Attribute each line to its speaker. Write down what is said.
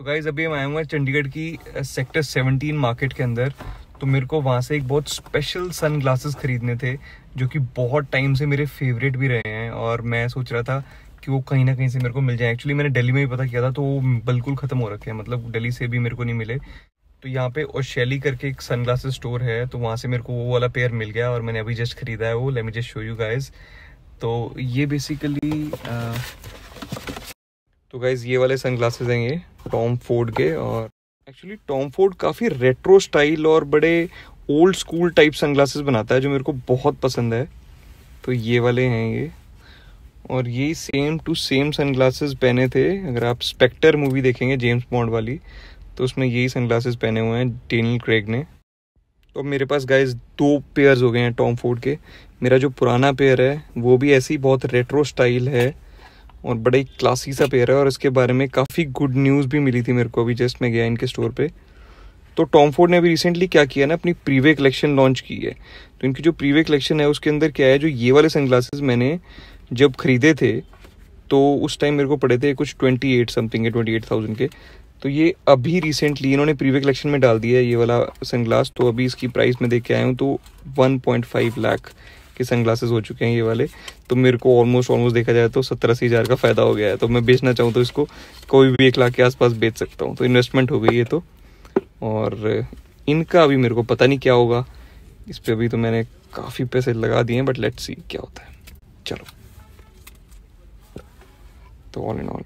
Speaker 1: तो गाइज अभी आए हुए हैं चंडीगढ़ की सेक्टर 17 मार्केट के अंदर तो मेरे को वहाँ से एक बहुत स्पेशल सन ग्लासेस ख़रीदने थे जो कि बहुत टाइम से मेरे फेवरेट भी रहे हैं और मैं सोच रहा था कि वो कहीं ना कहीं से मेरे को मिल जाए एक्चुअली मैंने दिल्ली में भी पता किया था तो वो बिल्कुल ख़त्म हो रखे हैं मतलब दिल्ली से भी मेरे को नहीं मिले तो यहाँ पे ओशैली करके एक सन स्टोर है तो वहाँ से मेरे को वो वाला पेयर मिल गया और मैंने अभी जस्ट खरीदा है वो let me just show you guys तो ये बेसिकली तो गाइज ये वाले सन ग्लासेज हैं ये टॉम फोर्ड के और एक्चुअली टॉम फोर्ड काफ़ी रेट्रो स्टाइल और बड़े old school type sunglasses बनाता है जो मेरे को बहुत पसंद है तो ये वाले हैं ये और ये same to same sunglasses पहने थे अगर आप स्पेक्टर मूवी देखेंगे जेम्स बॉन्ड वाली तो उसमें यही सन ग्लासेज पहने हुए हैं डेनियल क्रेग ने तो मेरे पास गाइज दो पेयर्स हो गए हैं टॉम फोर्ड के मेरा जो पुराना पेयर है वो भी ऐसी बहुत रेट्रो स्टाइल है और बड़ा ही क्लासी सा पेयर है और इसके बारे में काफ़ी गुड न्यूज़ भी मिली थी मेरे को अभी जस्ट मैं गया इनके स्टोर पे तो टॉम फोर्ड ने अभी रिसेंटली क्या किया ना अपनी प्रीवे कलेक्शन लॉन्च की है तो इनकी जो प्रीवे कलेक्शन है उसके अंदर क्या है जो ये वाले सनग्लासेस मैंने जब ख़रीदे थे तो उस टाइम मेरे को पड़े थे कुछ ट्वेंटी एट समथिंग है ट्वेंटी एट थाउजेंड के तो ये अभी रिसेंटली इन्होंने प्रीवे कलेक्शन में डाल दिया है ये वाला सनग्लास तो अभी इसकी प्राइस में देख के आया हूँ तो वन पॉइंट फाइव लाख के सनग्लासेस हो चुके हैं ये वाले तो मेरे को ऑलमोस्ट ऑलमोस्ट देखा जाए तो सत्तर अस्सी हज़ार का फ़ायदा हो गया है तो मैं बेचना चाहूँ तो इसको कोई भी एक लाख के आसपास बेच सकता हूँ तो इन्वेस्टमेंट हो गई है तो और इनका अभी मेरे को पता नहीं क्या होगा इस पर अभी तो मैंने काफ़ी पैसे लगा दिए हैं बट लेट्स सी क्या होता है चलो तो ऑल इन ऑल